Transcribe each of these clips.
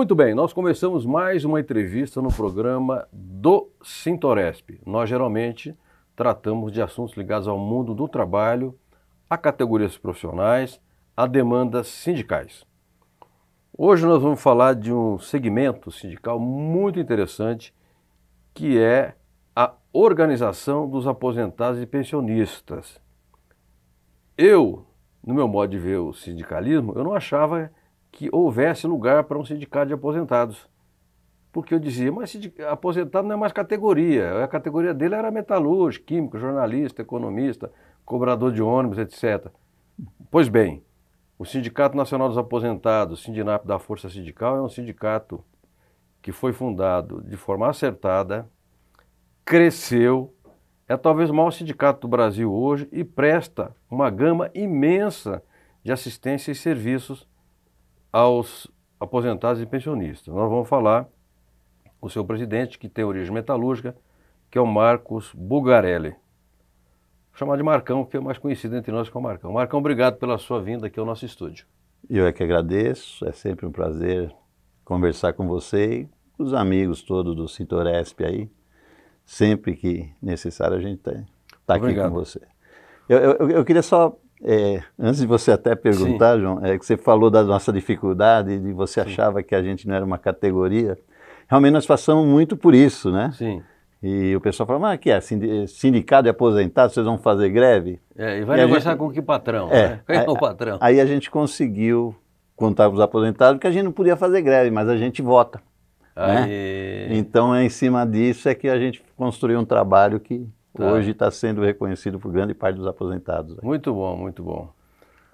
Muito bem, nós começamos mais uma entrevista no programa do Sintoresp. Nós geralmente tratamos de assuntos ligados ao mundo do trabalho, a categorias profissionais, a demandas sindicais. Hoje nós vamos falar de um segmento sindical muito interessante que é a organização dos aposentados e pensionistas. Eu, no meu modo de ver o sindicalismo, eu não achava que houvesse lugar para um sindicato de aposentados. Porque eu dizia, mas aposentado não é mais categoria. A categoria dele era metalúrgico, químico, jornalista, economista, cobrador de ônibus, etc. Pois bem, o Sindicato Nacional dos Aposentados, Sindinap da Força Sindical, é um sindicato que foi fundado de forma acertada, cresceu, é talvez o maior sindicato do Brasil hoje e presta uma gama imensa de assistência e serviços aos aposentados e pensionistas. Nós vamos falar com o seu presidente, que tem origem metalúrgica, que é o Marcos Bugarelli. Vou chamar de Marcão, que é o mais conhecido entre nós como Marcão. Marcão, obrigado pela sua vinda aqui ao nosso estúdio. Eu é que agradeço, é sempre um prazer conversar com você e com os amigos todos do Cintoresp aí. Sempre que necessário a gente está tá aqui com você. Eu, eu, eu, queria só é, antes de você até perguntar, Sim. João, é que você falou da nossa dificuldade, de você Sim. achava que a gente não era uma categoria. Realmente nós passamos muito por isso, né? Sim. E o pessoal fala, mas que é? é Sindicado e aposentado, vocês vão fazer greve? É, e vai e negociar gente... com que patrão? É, né? é o patrão? Aí a gente conseguiu contar com os aposentados que a gente não podia fazer greve, mas a gente vota. Né? Então, é em cima disso é que a gente construiu um trabalho que Tá. Hoje está sendo reconhecido por grande parte dos aposentados. Muito bom, muito bom.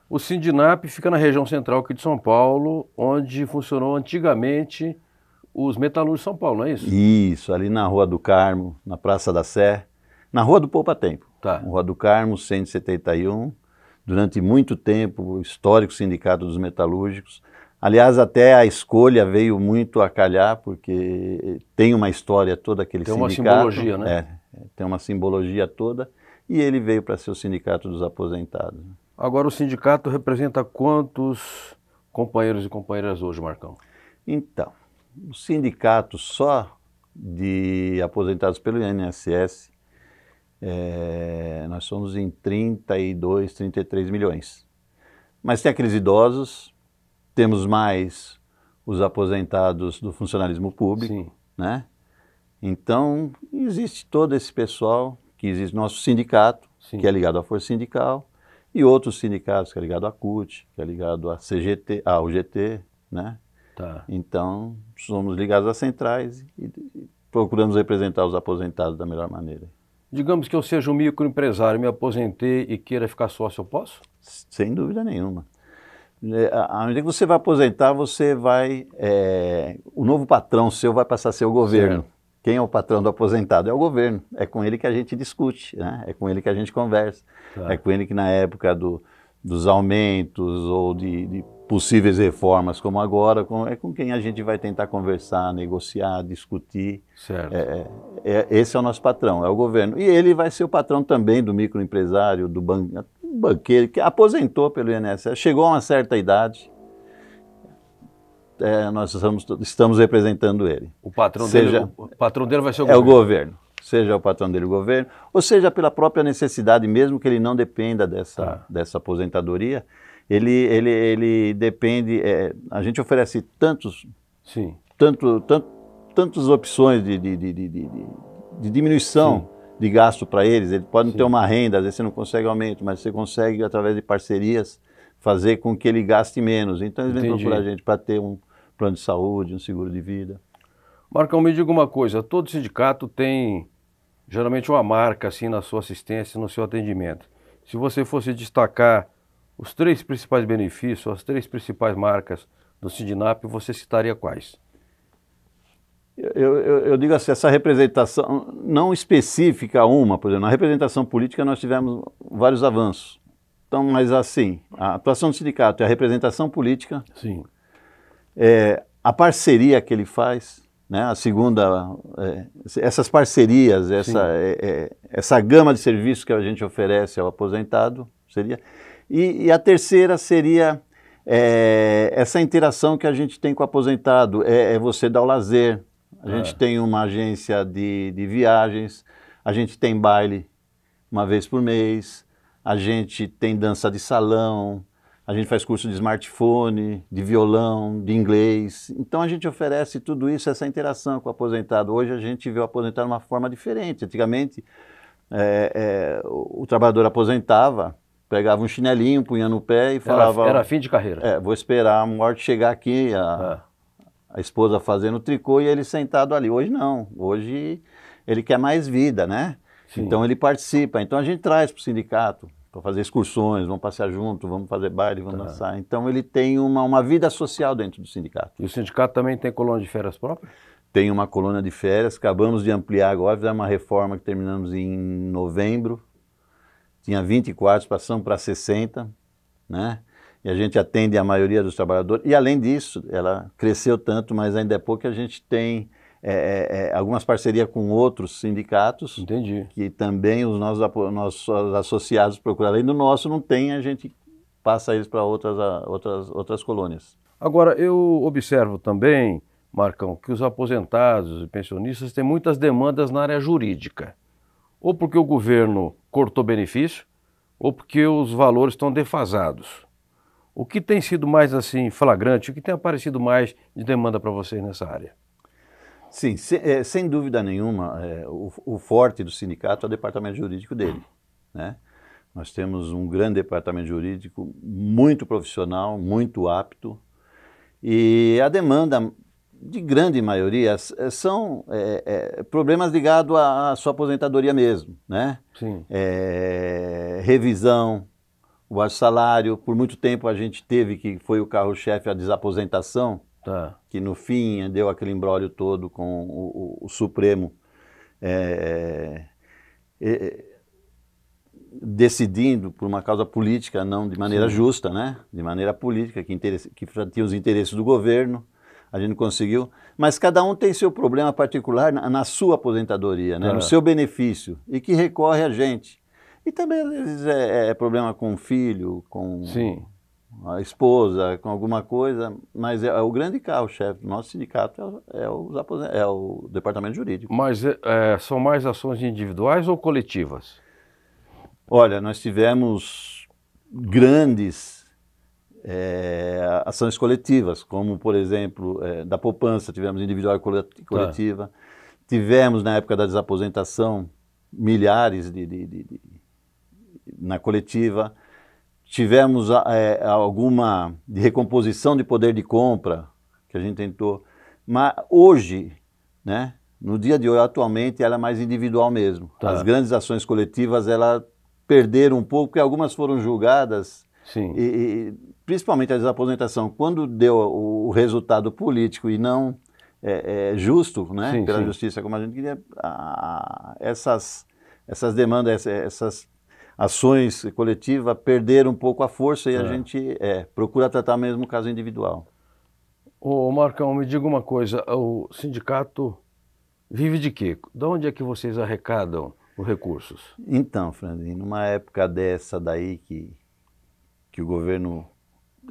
O Sindinap fica na região central aqui de São Paulo, onde funcionou antigamente os Metalúrgicos São Paulo, não é isso? Isso, ali na Rua do Carmo, na Praça da Sé, na Rua do Poupa Tempo. Tá. Rua do Carmo, 171. Durante muito tempo, o histórico Sindicato dos Metalúrgicos. Aliás, até a escolha veio muito a calhar, porque tem uma história toda aquele tem sindicato. Tem uma simbologia, né? É, tem uma simbologia toda, e ele veio para ser o Sindicato dos Aposentados. Agora, o sindicato representa quantos companheiros e companheiras hoje, Marcão? Então, o sindicato só de aposentados pelo INSS, é, nós somos em 32, 33 milhões. Mas tem aqueles idosos, temos mais os aposentados do funcionalismo público, Sim. né? Então, existe todo esse pessoal, que existe nosso sindicato, Sim. que é ligado à Força Sindical, e outros sindicatos, que é ligado à CUT, que é ligado à CGT, à UGT, né? Tá. Então, somos ligados às centrais e, e procuramos representar os aposentados da melhor maneira. Digamos que eu seja um microempresário, me aposentei e queira ficar sócio, eu posso? Sem dúvida nenhuma. É, à medida que você vai aposentar, você vai. É, o novo patrão seu vai passar a ser o governo. Certo. Quem é o patrão do aposentado é o governo. É com ele que a gente discute, né? é com ele que a gente conversa. Claro. É com ele que, na época do, dos aumentos ou de, de possíveis reformas como agora, com, é com quem a gente vai tentar conversar, negociar, discutir. Certo. É, é, é esse é o nosso patrão, é o governo. E ele vai ser o patrão também do microempresário, do ban banqueiro, que aposentou pelo INSS, chegou a uma certa idade, é, nós estamos, estamos, representando ele. O patrão, seja, dele, o patrão dele vai ser o governo. É o governo. Seja o patrão dele o governo, ou seja pela própria necessidade mesmo que ele não dependa dessa, ah. dessa aposentadoria, ele, ele, ele depende. É, a gente oferece tantos, Sim. Tanto, tanto, tantas opções de, de, de, de, de diminuição. Sim de gasto para eles. Ele pode não ter uma renda, às vezes você não consegue aumento, mas você consegue, através de parcerias, fazer com que ele gaste menos. Então, eles vêm procurar a gente para ter um, plano de saúde, um seguro de vida. Marcão, me diga uma coisa, todo sindicato tem geralmente uma marca assim na sua assistência, no seu atendimento. Se você fosse destacar os três principais benefícios, as três principais marcas do Sindinap, você citaria quais? Eu, eu, eu, digo assim, essa representação não específica a uma, por exemplo, na representação política nós tivemos vários avanços. Então, mas assim, a atuação do sindicato e a representação política Sim é, a parceria que ele faz, né? a segunda, é, essas parcerias, essa, é, é, essa gama de serviços que a gente oferece ao aposentado, seria. E, e a terceira seria é, essa interação que a gente tem com o aposentado, é, é você dar o lazer. A gente tem uma agência de, de viagens, a gente tem baile uma vez por mês, a gente tem dança de salão, a gente faz curso de smartphone, de violão, de inglês. Então a gente oferece tudo isso, essa interação com o aposentado. Hoje a gente vê o aposentado de uma forma diferente. Antigamente, é, é, o trabalhador aposentava, pegava um chinelinho, punha no pé e falava... Era, era fim de carreira. É, vou esperar a morte chegar aqui, a, é. a esposa fazendo tricô e ele sentado ali. Hoje não, hoje ele quer mais vida, né? Sim. Então ele participa. Então a gente traz para o sindicato para fazer excursões, vamos passear junto, vamos fazer baile, vamos tá. dançar. Então ele tem uma, uma vida social dentro do sindicato. E o sindicato também tem coluna de férias própria? Tem uma coluna de férias, acabamos de ampliar agora, fizemos uma reforma que terminamos em novembro. Tinha 20 quartos, passamos para 60, né? E a gente atende a maioria dos trabalhadores. E além disso, ela cresceu tanto, mas ainda é pouco que a gente tem é, é, é, algumas parcerias com outros sindicatos. Entendi. Que também os nossos, nossos associados procuram Além do nosso, não tem, a gente passa eles para outras, outras, outras colônias. Agora, eu observo também, Marcão, que os aposentados e pensionistas têm muitas demandas na área jurídica. Ou porque o governo cortou benefício, ou porque os valores estão defasados. O que tem sido mais assim flagrante, o que tem aparecido mais de demanda para vocês nessa área? Sim, se, é, sem dúvida nenhuma, é, o, o, forte do sindicato é o departamento jurídico dele. Né? Nós temos um grande departamento jurídico, muito profissional, muito apto, e a demanda de grande maioria é, são é, é, problemas ligados à, à, sua aposentadoria mesmo, né? Sim. É, revisão, o salário, por muito tempo a gente teve que foi o carro-chefe a desaposentação, Tá. Que no fim deu aquele embrólio todo com o, o, o Supremo. É, é, é, decidindo por uma causa política, não de maneira Sim. justa, né? De maneira política, que, que os interesses do governo. A gente conseguiu. Mas cada um tem seu problema particular na, na sua aposentadoria, né? no é. seu benefício, e que recorre a gente. E também é, é, é problema com o filho, com. Sim a esposa, com alguma coisa, mas é, é o grande carro-chefe do nosso sindicato é, é, os é o departamento jurídico. Mas é, é, são mais ações individuais ou coletivas? Olha, nós tivemos grandes é, ações coletivas, como, por exemplo, é, da poupança, tivemos individual e tá. coletiva. Tá. Tivemos, na época da desaposentação, milhares de, de, de, de na coletiva. Tivemos ah, é, alguma de recomposição de poder de compra, que a gente tentou. Mas hoje, né, no dia de hoje, atualmente, ela é mais individual mesmo. Tá. As grandes ações coletivas, ela perderam um pouco, porque algumas foram julgadas. Sim. E, e, principalmente a desaposentação, quando deu o resultado político e não é, é justo, né, sim, pela sim. justiça como a gente queria, a, essas, essas demandas, essas ações coletivas perderam um pouco a força e é. a gente é, procura tratar mesmo o caso individual. Ô Marcão, me diga uma coisa, o sindicato vive de quê? De onde é que vocês arrecadam os recursos? Então, Franzinho, numa época dessa daí que, que o governo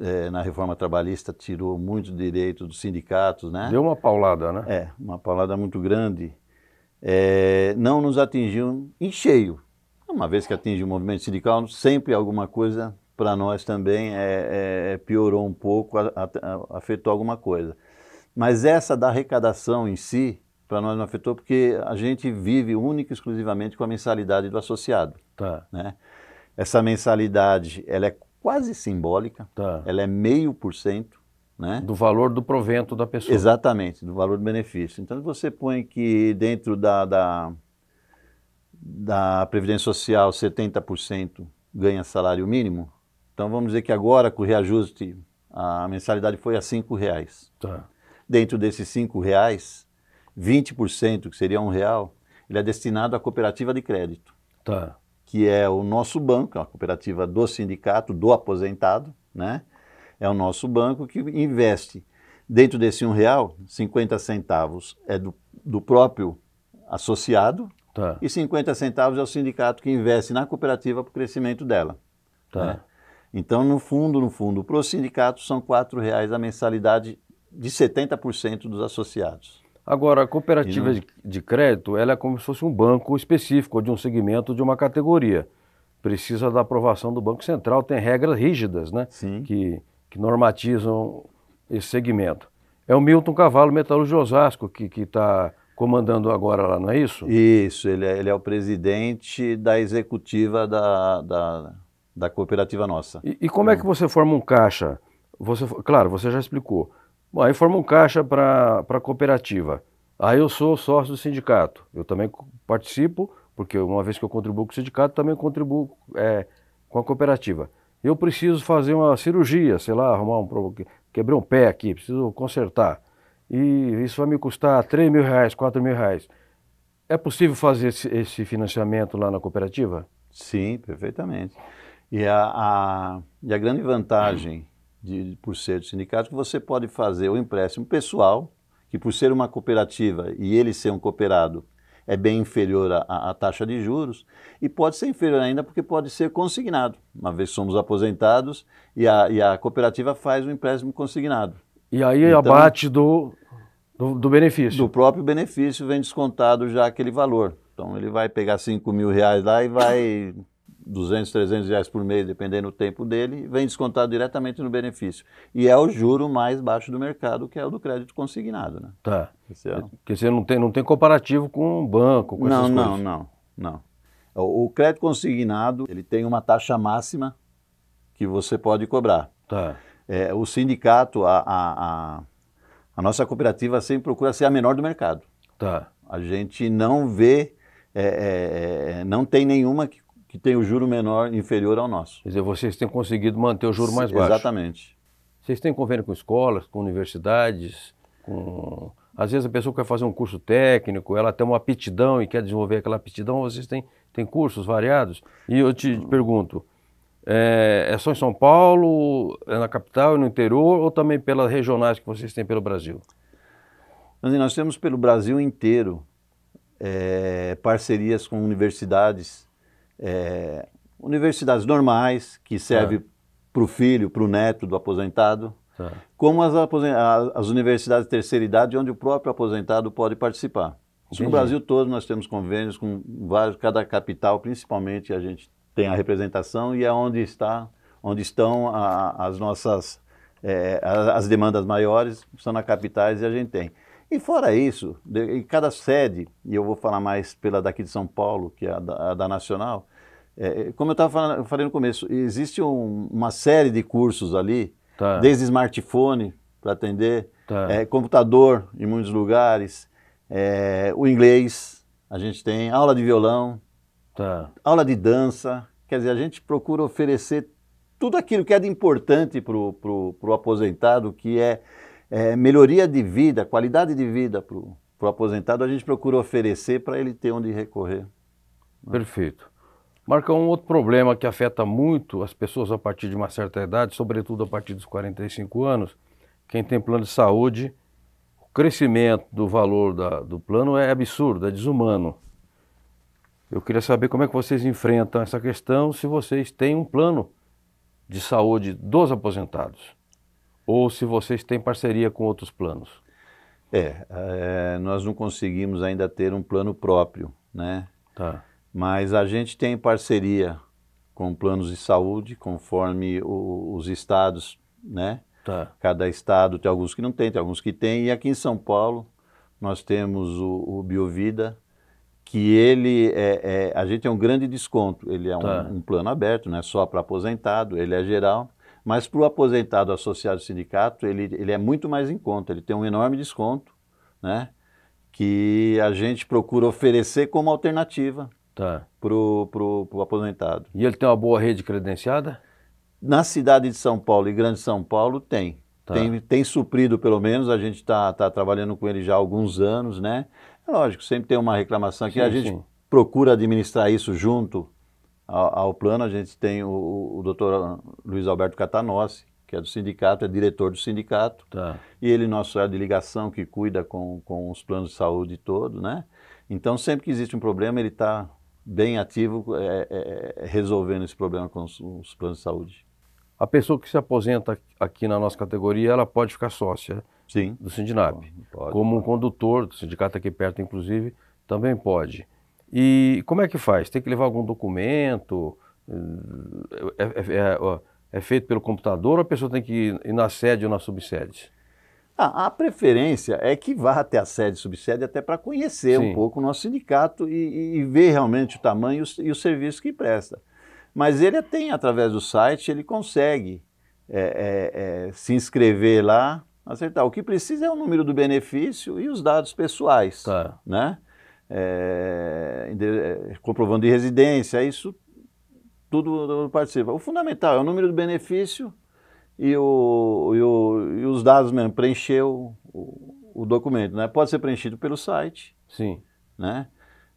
é, na reforma trabalhista tirou muito direito dos sindicatos, né? Deu uma paulada, né? É, uma paulada muito grande. É, não nos atingiu em cheio, uma vez que atinge o movimento sindical, sempre alguma coisa para nós também é, é, é, piorou um pouco, a, a, afetou alguma coisa. Mas essa da arrecadação em si, para nós não afetou, porque a gente vive única e exclusivamente com a mensalidade do associado. Tá. Né? Essa mensalidade ela é quase simbólica, tá. ela é meio por cento. Né? Do valor do provento da pessoa. Exatamente, do valor do benefício. Então, você põe que dentro da, da da Previdência Social, 70% ganha salário mínimo. Então vamos dizer que agora, com o reajuste, a mensalidade foi a R$ reais. Tá. Dentro desses R$ reais, 20%, que seria um real, ele é destinado à cooperativa de crédito. Tá. Que é o nosso banco, a cooperativa do sindicato, do aposentado, né? É o nosso banco que investe. Dentro desse um real, 50 centavos é do, do próprio associado, Tá. E 50 centavos é o sindicato que investe na cooperativa para o crescimento dela. Tá. Né? Então, no fundo, no fundo, para o sindicato são R$ reais a mensalidade de 70% dos associados. Agora, a cooperativa não... de crédito ela é como se fosse um banco específico, de um segmento, de uma categoria. Precisa da aprovação do Banco Central, tem regras rígidas né? Sim. Que, que normatizam esse segmento. É o Milton Cavalo Metalúrgico de Osasco que está comandando agora lá, não é isso? Isso, ele é, ele é o presidente da executiva da, da, da cooperativa nossa. E, e como é. é que uhum. você forma um caixa? Você, claro, você já explicou. Bom, aí forma um caixa para a cooperativa. Aí eu sou sócio do sindicato. Eu também participo, porque uma vez que eu contribuo com o sindicato, também contribuo é, com a cooperativa. Eu preciso fazer uma cirurgia, sei lá, arrumar um quebrei um pé aqui, preciso consertar e isso vai me custar 3 mil reais, 4 mil reais. É possível fazer esse, financiamento lá na cooperativa? Sim, perfeitamente. E a, a, e a grande vantagem de, por ser do sindicato é que você pode fazer o empréstimo pessoal, que por ser uma cooperativa e ele ser um cooperado, é bem inferior à, taxa de juros, e pode ser inferior ainda porque pode ser consignado, uma vez somos aposentados e a, e a cooperativa faz o empréstimo consignado. E aí então, abate do, do, do, benefício. Do próprio benefício vem descontado já aquele valor. Então ele vai pegar 5 mil reais lá e vai 200, 300 reais por mês, dependendo do tempo dele, vem descontado diretamente no benefício. E é o juro mais baixo do mercado, que é o do crédito consignado. Né? Tá. Esse é Porque você não tem, não tem comparativo com o banco, com não, essas não, coisas. Não, não, não. O crédito consignado, ele tem uma taxa máxima que você pode cobrar. Tá é, o sindicato, a, a, a, nossa cooperativa sempre procura ser a menor do mercado. Tá. A gente não vê, é, é, é não tem nenhuma que, que tem o juro menor inferior ao nosso. Quer dizer, vocês têm conseguido manter o juro mais baixo. Exatamente. Vocês têm convênio com escolas, com universidades, com... Às vezes a pessoa quer fazer um curso técnico, ela tem uma aptidão e quer desenvolver aquela aptidão, vocês têm, têm cursos variados. E eu te pergunto, é, é, só em São Paulo, é na capital e é no interior, ou também pelas regionais que vocês têm pelo Brasil? Nós temos pelo Brasil inteiro é, parcerias com universidades, é, universidades normais, que servem para o filho, para o neto do aposentado, como as, as universidades de terceira idade, onde o próprio aposentado pode participar. Entendi. No Brasil todo nós temos convênios com vários, cada capital principalmente a gente tem a representação e é onde, está, onde estão a, as nossas é, as demandas maiores, são na capitais e a gente tem. E fora isso, em cada sede, e eu vou falar mais pela daqui de São Paulo, que é a da, a da Nacional, é, como eu estava falando no começo, existe um, uma série de cursos ali, tá. desde smartphone para atender, tá. é, computador em muitos lugares, é, o inglês, a gente tem aula de violão, tá. aula de dança. Quer dizer, a gente procura oferecer tudo aquilo que é de importante para o aposentado, que é, é, melhoria de vida, qualidade de vida para o aposentado, a gente procura oferecer para ele ter onde recorrer. Né? Perfeito. Marca um outro problema que afeta muito as pessoas a partir de uma certa idade, sobretudo a partir dos 45 anos, quem tem plano de saúde, o crescimento do valor da, do plano é absurdo, é desumano. Eu queria saber como é que vocês enfrentam essa questão, se vocês têm um plano de saúde dos aposentados ou se vocês têm parceria com outros planos. É, é nós não conseguimos ainda ter um plano próprio, né? Tá. Mas a gente tem parceria com planos de saúde, conforme o, os estados, né? Tá. Cada estado tem alguns que não tem, tem alguns que tem. E aqui em São Paulo nós temos o, o Biovida, que ele é, é, a gente é um grande desconto. Ele é tá. um, um, plano aberto, não é só para aposentado, ele é geral. Mas para o aposentado associado ao sindicato, ele, ele é muito mais em conta, ele tem um enorme desconto, né? Que a gente procura oferecer como alternativa tá. para o aposentado. E ele tem uma boa rede credenciada? Na cidade de São Paulo e Grande São Paulo tem. Tá. Tem, tem suprido, pelo menos, a gente está tá trabalhando com ele já há alguns anos, né? É lógico, sempre tem uma reclamação aqui. Sim, a gente sim. procura administrar isso junto ao, ao, plano. A gente tem o, o doutor Luiz Alberto Catanossi, que é do sindicato, é diretor do sindicato. Tá. E ele, nosso é de ligação, que cuida com, com os planos de saúde todo, né? Então, sempre que existe um problema, ele está bem ativo é, é, é, resolvendo esse problema com os, os planos de saúde. A pessoa que se aposenta aqui na nossa categoria, ela pode ficar sócia. Sim. do Sindinab. Pode, Como um condutor do sindicato aqui perto, inclusive, também pode. E como é que faz? Tem que levar algum documento? É, é, é, é, feito pelo computador ou a pessoa tem que ir na sede ou na subsede? Ah, a preferência é que vá até a sede subsede até para conhecer Sim. um pouco o nosso sindicato e, e ver realmente o tamanho e o, e o, serviço que presta. Mas ele tem, através do site, ele consegue é, é, é se inscrever lá, acertar. O que precisa é o número do benefício e os dados pessoais, tá. né? É, é, comprovando de residência, isso tudo participa. O fundamental é o número do benefício e, o, e, o, e os dados mesmo, preencher o, o, documento, né? Pode ser preenchido pelo site, sim, né?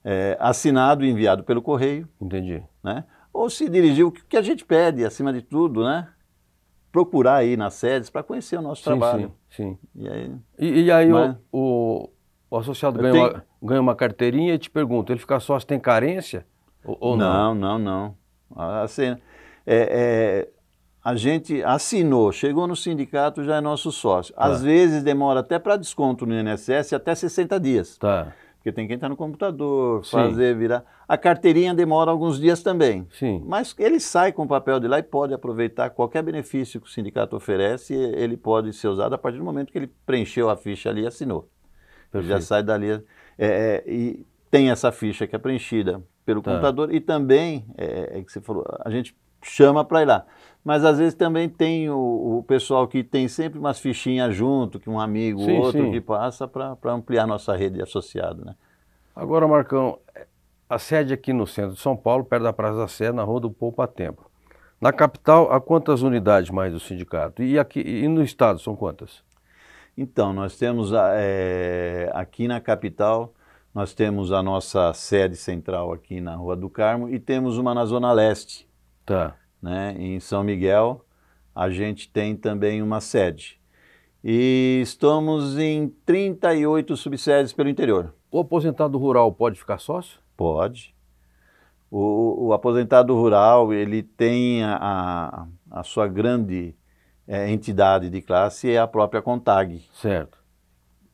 É, assinado e enviado pelo correio. Entendi. Né? Ou se dirigir, o que a gente pede, acima de tudo, né? procurar aí nas sedes para conhecer o nosso sim, trabalho. Sim, sim. E aí, e, e aí mas... Né? o, o, associado ganha, tenho... uma, ganha, uma, carteirinha e te pergunta, ele ficar sócio tem carência ou, ou não? Não, não, não. Assim, é, é, a gente assinou, chegou no sindicato, já é nosso sócio. Às tá. vezes demora até para desconto no INSS até 60 dias. Tá porque tem que entrar tá no computador, fazer, virar. A carteirinha demora alguns dias também. Sim. Mas ele sai com o papel de lá e pode aproveitar qualquer benefício que o sindicato oferece, ele pode ser usado a partir do momento que ele preencheu a ficha ali e assinou. Ele já sai dali. É, é, e tem essa ficha que é preenchida pelo tá. computador e também, é, é que você falou, a gente chama para ir lá mas às vezes também tem o, o pessoal que tem sempre umas fichinhas junto, que um amigo, ou outro sim. que passa para ampliar nossa rede associada, né? Agora, Marcão, a sede aqui no centro de São Paulo, perto da Praça da Sé, na Rua do Poupa Tempo. Na capital, há quantas unidades mais do sindicato? E aqui e no estado, são quantas? Então, nós temos é, aqui na capital, nós temos a nossa sede central aqui na Rua do Carmo e temos uma na Zona Leste. Tá né? em São Miguel, a gente tem também uma sede. E estamos em 38 subsedes pelo interior. O aposentado rural pode ficar sócio? Pode. O, o aposentado rural ele tem a, a sua grande é, entidade de classe é a própria Contag. Certo.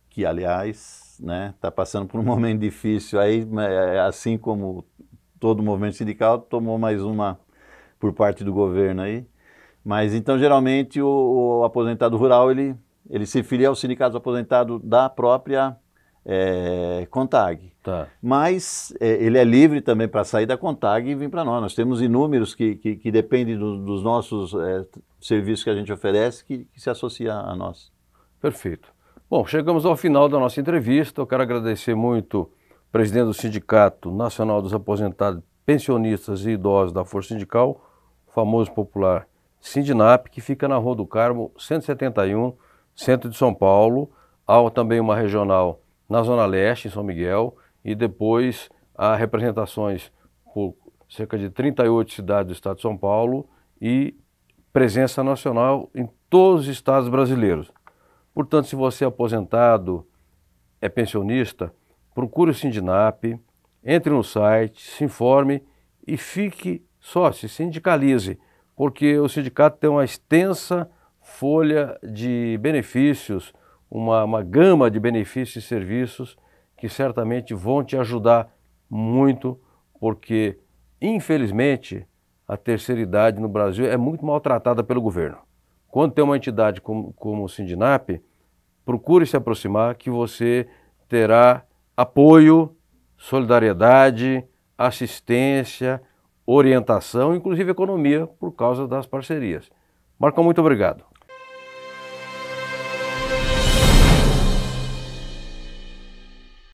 Que, aliás, está né, tá passando por um momento difícil aí, é, assim como todo o movimento sindical, tomou mais uma por parte do governo aí. Mas então, geralmente, o, o aposentado rural, ele, ele se filia ao sindicato aposentado da própria é, Contag. Tá. Mas é, ele é livre também para sair da Contag e vir para nós. Nós temos inúmeros que, que, que dependem do, dos nossos é, serviços que a gente oferece que, que se associa a nós. Perfeito. Bom, chegamos ao final da nossa entrevista. Eu quero agradecer muito o presidente do Sindicato Nacional dos Aposentados pensionistas e idosos da Força Sindical, o famoso popular Sindinap, que fica na Rua do Carmo, 171, centro de São Paulo. Há também uma regional na Zona Leste, em São Miguel, e depois há representações por cerca de 38 cidades do estado de São Paulo e presença nacional em todos os estados brasileiros. Portanto, se você é aposentado, é pensionista, procure o Sindinap, entre no site, se informe e fique sócio, sindicalize, porque o sindicato tem uma extensa folha de benefícios, uma, uma gama de benefícios e serviços que certamente vão te ajudar muito, porque, infelizmente, a terceira idade no Brasil é muito maltratada pelo governo. Quando tem uma entidade como, como o Sindinap, procure se aproximar que você terá apoio solidariedade, assistência, orientação, inclusive economia, por causa das parcerias. Marcão, muito obrigado.